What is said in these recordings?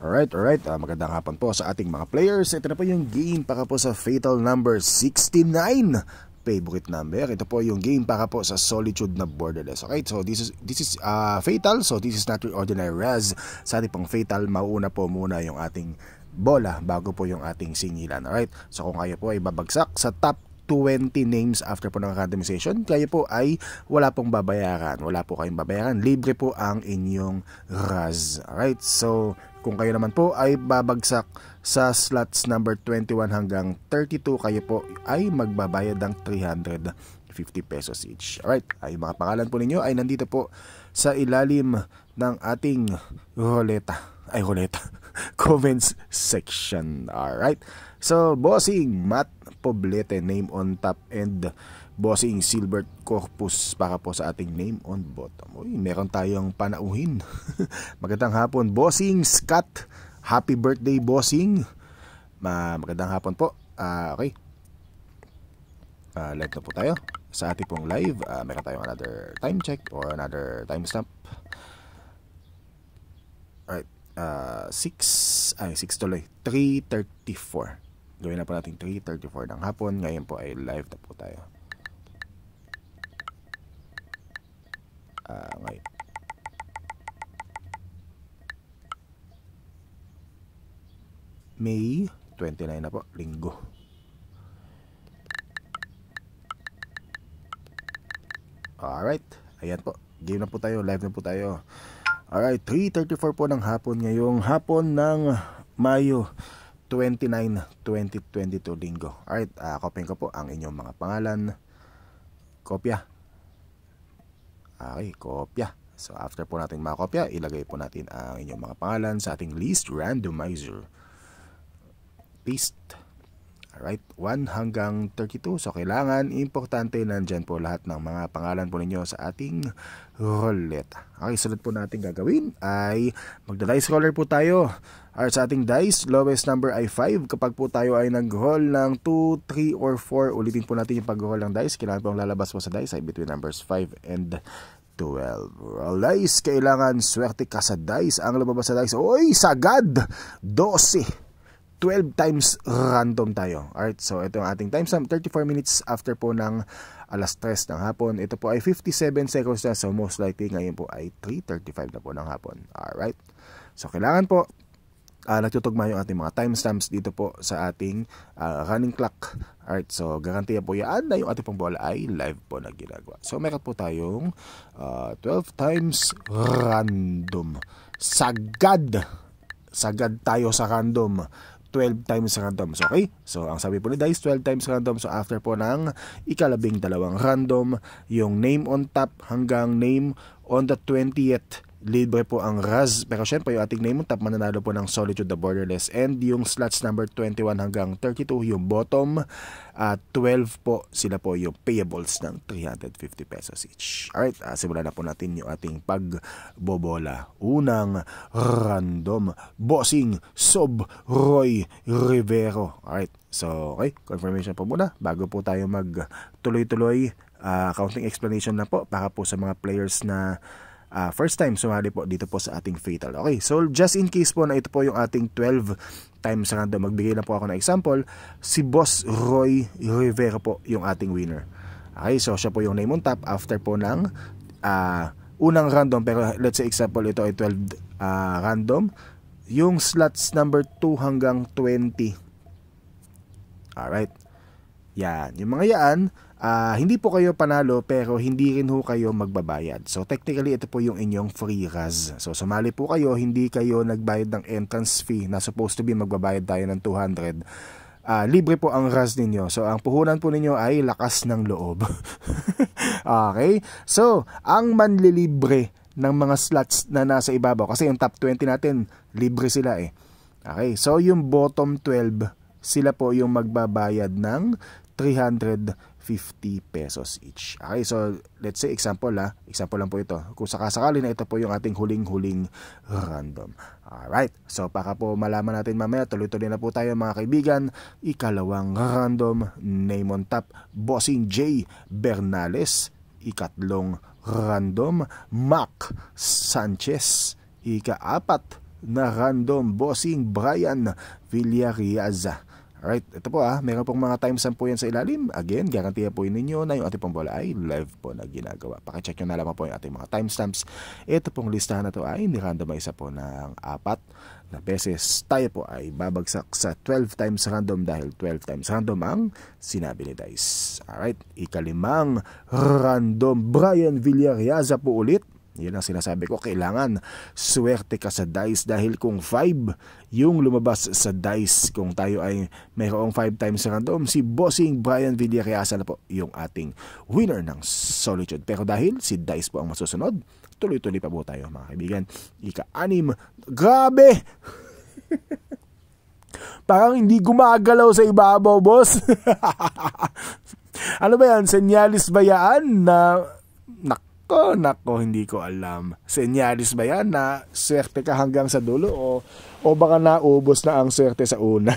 Alright, alright. Uh, magandang hapon po sa ating mga players. Ito na po yung game para po sa Fatal Number 69 favorite number. Ito po yung game para po sa Solitude na Borderless. Okay, so this is this is uh, Fatal. So this is not your ordinary res. Sa ating pang Fatal, mauna po muna yung ating bola bago po yung ating singilan. Alright, so kung kayo po ay babagsak sa top 20 names after po ng randomization, kayo po ay wala pong babayaran. Wala po kayong babayaran. Libre po ang inyong Raz, Alright, so kung kayo naman po ay babagsak sa slots number 21 hanggang 32, kayo po ay magbabayad ng 350 pesos each. Alright, ay mga pangalan po ninyo ay nandito po sa ilalim ng ating roleta. Ay, roleta. Comments section. Alright. So, bossing, Matt Poblete, name on top and bossing silver Corpus para po sa ating name on bottom. Uy, meron tayong panauhin. magandang hapon, bossing Scott. Happy birthday, bossing. Ma magandang hapon po. Uh, okay. Uh, live na po tayo sa ating pong live. Uh, meron tayong another time check or another timestamp. Alright. Uh, 6, ay 6 tuloy. 3.34. Gawin na po natin 3.34 ng hapon. Ngayon po ay live na po tayo. angay. Ah, May 29 na po, linggo. Alright, ayan po. Game na po tayo, live na po tayo. Alright, 3.34 po ng hapon ngayong hapon ng Mayo 29, 2022 linggo. Alright, uh, ah, kopyan ko po ang inyong mga pangalan, kopya, Okay, kopya. So after po natin makopya, ilagay po natin ang inyong mga pangalan sa ating list randomizer. Paste. Alright, 1 hanggang 32. So, kailangan importante nandyan po lahat ng mga pangalan po ninyo sa ating roulette. Okay, sunod po natin gagawin ay magda-dice roller po tayo. Or sa ating dice, lowest number ay 5. Kapag po tayo ay nag-roll ng 2, 3, or 4, ulitin po natin yung pag-roll ng dice. Kailangan po ang lalabas po sa dice ay between numbers 5 and 12. Roll dice, kailangan swerte ka sa dice. Ang lumabas sa dice, oy, sagad! 12. 12 times random tayo. Alright, so ito yung ating timestamp. 34 minutes after po ng alas 3 ng hapon. Ito po ay 57 seconds na. So most likely ngayon po ay 3.35 na po ng hapon. Alright. So kailangan po uh, ah, nagtutugma yung ating mga timestamps dito po sa ating uh, running clock. Alright, so garantiya po yan na yung ating pong bola ay live po na ginagawa. So meron po tayong uh, ah, 12 times random. Sagad! Sagad tayo sa random. 12 times randoms, okay? So, ang sabi po ni DICE, 12 times random. So, after po ng ikalabing dalawang random, yung name on top hanggang name on the 20th libre po ang Raz. Pero syempre yung ating name on top mananalo po ng Solitude the Borderless. And yung slots number 21 hanggang 32 yung bottom. At uh, 12 po sila po yung payables ng 350 pesos each. Alright, uh, simulan na po natin yung ating pagbobola. Unang random bossing sob Roy Rivero. Alright, so okay, confirmation po muna bago po tayo mag tuloy-tuloy. Uh, ah, counting explanation na po para po sa mga players na uh, first time sumali po dito po sa ating fatal. Okay, so just in case po na ito po yung ating 12 times random, magbigay lang po ako ng example, si Boss Roy Rivera po yung ating winner. Okay, so siya po yung name on top after po ng uh, unang random pero let's say example ito ay 12 uh, ah, random yung slots number 2 hanggang 20 alright yan, yung mga yan, uh, hindi po kayo panalo pero hindi rin ho kayo magbabayad. So technically ito po yung inyong free RAS. So sumali po kayo, hindi kayo nagbayad ng entrance fee na supposed to be magbabayad tayo ng 200 uh, ah, libre po ang RAS ninyo. So, ang puhunan po ninyo ay lakas ng loob. okay? So, ang manlilibre ng mga slots na nasa ibabaw, kasi yung top 20 natin, libre sila eh. Okay? So, yung bottom 12, sila po yung magbabayad ng 350 pesos each. Okay, so let's say example ha, ah, example lang po ito. Kung sakasakali na ito po yung ating huling-huling random. Alright, so para po malaman natin mamaya, tuloy-tuloy na po tayo mga kaibigan. Ikalawang random, name on top, Bossing J. Bernales. Ikatlong random, Mac Sanchez. Ikaapat na random, Bossing Brian Villariaza Alright, ito po ah, meron pong mga timestamp po yan sa ilalim. Again, garantiya po ninyo na yung ating pong bola ay live po na ginagawa. Pakicheck nyo na lamang po yung ating mga timestamps. Ito pong listahan na to ay nirandomize po ng apat na beses. Tayo po ay babagsak sa 12 times random dahil 12 times random ang sinabi ni Dice. Alright, ikalimang random Brian Villariaza po ulit yan ang sinasabi ko, kailangan swerte ka sa dice dahil kung 5 yung lumabas sa dice, kung tayo ay mayroong 5 times random, si Bossing Brian Villareasa na po yung ating winner ng Solitude. Pero dahil si Dice po ang masusunod, tuloy-tuloy pa po tayo mga kaibigan. Ika-anim, grabe! Parang hindi gumagalaw sa ibabaw, boss. ano ba yan? Senyalis ba yan na Nako, nako, hindi ko alam. Senyalis ba yan na swerte ka hanggang sa dulo o, o baka naubos na ang swerte sa una?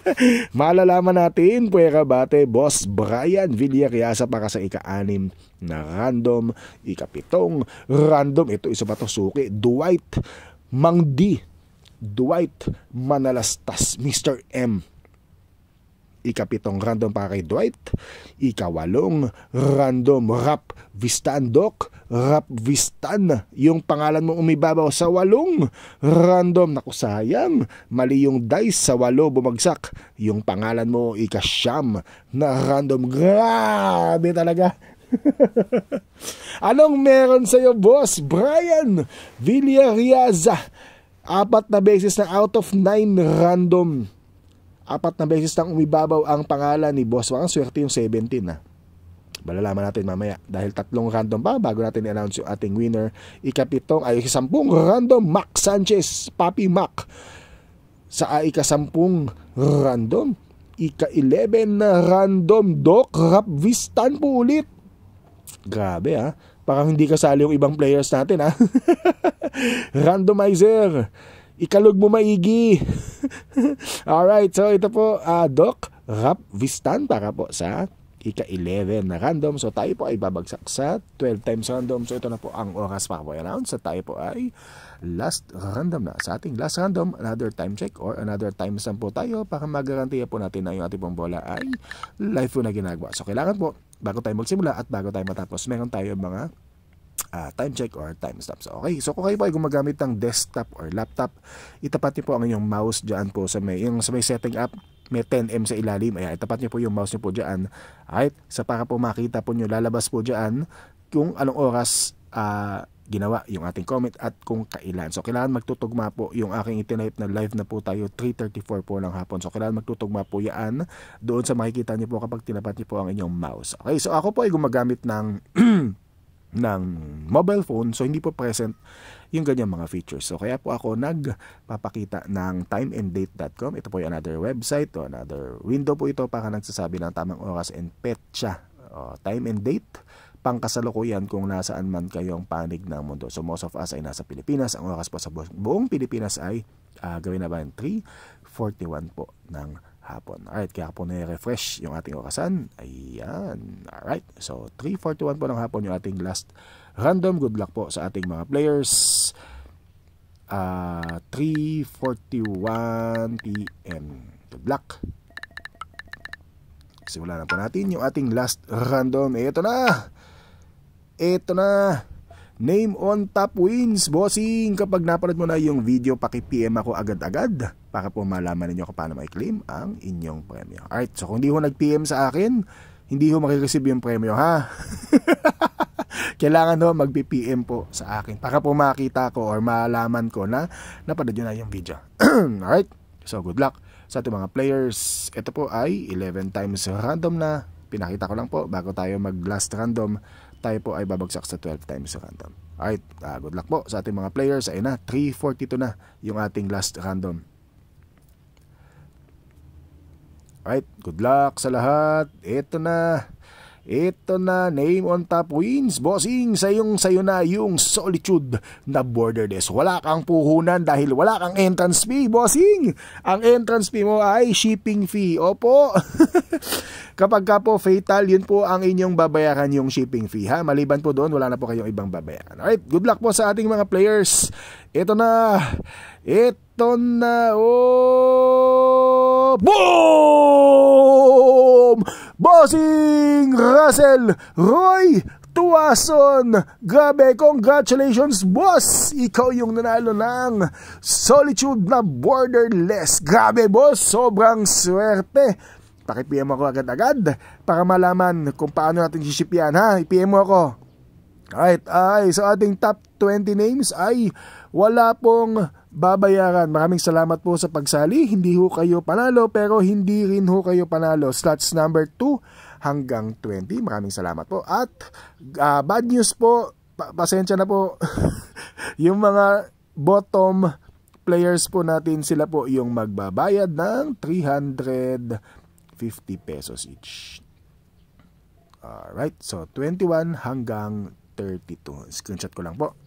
Malalaman natin, Puerra Bate, Boss Brian Villariasa para sa ika-anim na random, ikapitong random. Ito, isa ba to, suki. Dwight Mangdi Dwight Manalastas, Mr. M Ikapitong random para kay Dwight. Ikawalong random rap Vistandok. Rap Vistan. Yung pangalan mo umibabaw sa walong. Random. Naku sayang. Mali yung dice sa walo bumagsak. Yung pangalan mo ikasyam na random. Grabe talaga. Anong meron sa'yo, boss? Brian Villariaza. Apat na beses na out of nine random apat na beses nang umibabaw ang pangalan ni Boss Wang. swerte yung 17 na. Ah. Malalaman natin mamaya dahil tatlong random pa bago natin i-announce yung ating winner. Ikapitong ay isampung random Mac Sanchez, Papi Mac. Sa ay ikasampung random, ika-11 na random Doc Rapvistan po ulit. Grabe ah. Parang hindi kasali yung ibang players natin ah. Randomizer. Ikalog mo maigi. Alright, so ito po, uh, Doc Rap Vistan para po sa ika-11 na random. So tayo po ay babagsak sa 12 times random. So ito na po ang oras para po around. So tayo po ay last random na. Sa ating last random, another time check or another time stamp po tayo para magarantiya po natin na yung ating pong bola ay live po na ginagawa. So kailangan po, bago tayo magsimula at bago tayo matapos, meron tayo mga uh, time check or timestamps. Okay, so kung kayo po ay gumagamit ng desktop or laptop, itapat niyo po ang inyong mouse dyan po sa may, yung, sa may setting up, may 10M sa ilalim. Ayan, itapat niyo po yung mouse niyo po dyan. Alright, sa so, para po makita po niyo, lalabas po dyan kung anong oras uh, ginawa yung ating comment at kung kailan. So, kailangan magtutugma po yung aking itinipe na live na po tayo 3.34 po ng hapon. So, kailangan magtutugma po yan doon sa makikita niyo po kapag tinapat niyo po ang inyong mouse. Okay, so ako po ay gumagamit ng ng mobile phone so hindi po present yung ganyan mga features. So kaya po ako nagpapakita ng timeanddate.com. Ito po yung another website o another window po ito para nagsasabi ng tamang oras and petsa. O, time and date pangkasalukuyan kung nasaan man kayong panig ng mundo. So most of us ay nasa Pilipinas. Ang oras po sa buong Pilipinas ay uh, gawin na ba 3.41 po ng hapon. Alright, kaya po na-refresh eh, yung ating orasan. Ayan. Alright. So, 3.41 po ng hapon yung ating last random. Good luck po sa ating mga players. Uh, 3.41 p.m. Good luck. Simulan na po natin yung ating last random. Ito na! Ito na! Name on Top Wins. Bossing, kapag napanood mo na yung video, paki-PM ako agad-agad para po malaman ninyo kung paano ma-claim ang inyong premyo. Alright, so kung hindi ho nag-PM sa akin, hindi ho makireceive yung premyo ha. Kailangan ho mag-PM po sa akin para po makita ko or malaman ko na napanood nyo na yung video. Alright, so good luck sa ating mga players. Ito po ay 11 times random na. Pinakita ko lang po bago tayo mag-last random tayo po ay babagsak sa 12 times random. Alright, uh, good luck po sa ating mga players. Ayun na, 342 na yung ating last random. Alright, good luck sa lahat. Ito na. Ito na name on top wins, bossing. Sayong sayo na yung solitude na borderless. Wala kang puhunan dahil wala kang entrance fee, bossing. Ang entrance fee mo ay shipping fee. Opo. Kapag ka po fatal, yun po ang inyong babayaran yung shipping fee ha. Maliban po doon, wala na po kayong ibang babayaran. Alright, good luck po sa ating mga players. Ito na. Ito na, oh, boom! Bossing Russell Roy Tuason! Grabe, congratulations boss! Ikaw yung nanalo ng Solitude na Borderless. Grabe boss, sobrang swerte. Pakipm ako agad-agad para malaman kung paano natin sisip yan ha. I-PM mo ako. Alright, ay, so ating top 20 names ay wala pong babayaran. Maraming salamat po sa pagsali. Hindi ho kayo panalo pero hindi rin ho kayo panalo. Slots number 2 hanggang 20. Maraming salamat po. At uh, bad news po, pa- pasensya na po. yung mga bottom players po natin, sila po yung magbabayad ng 350 pesos each. Alright, so 21 hanggang 32. Screenshot ko lang po.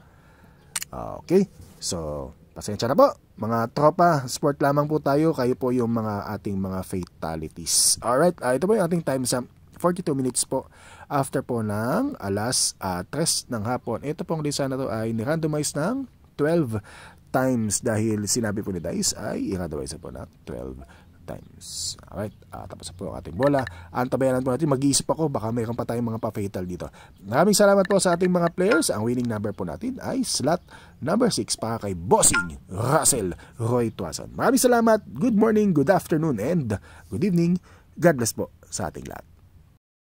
Ah, okay, so Pasensya na po, mga tropa, sport lamang po tayo, kayo po yung mga ating mga fatalities. Alright, uh, ito po yung ating time timestamp, 42 minutes po after po ng alas uh, ah, 3 ng hapon. Ito pong design na to ay randomized ng 12 times dahil sinabi po ni DICE ay i-randomize po na 12 times. Alright, uh, tapos po ang ating bola. Antabayanan po natin, mag-iisip ako, baka mayroon pa tayong mga pa-fatal dito. Maraming salamat po sa ating mga players. Ang winning number po natin ay slot number 6 para kay Bossing Russell Roy Tuason. Maraming salamat, good morning, good afternoon, and good evening. God bless po sa ating lahat.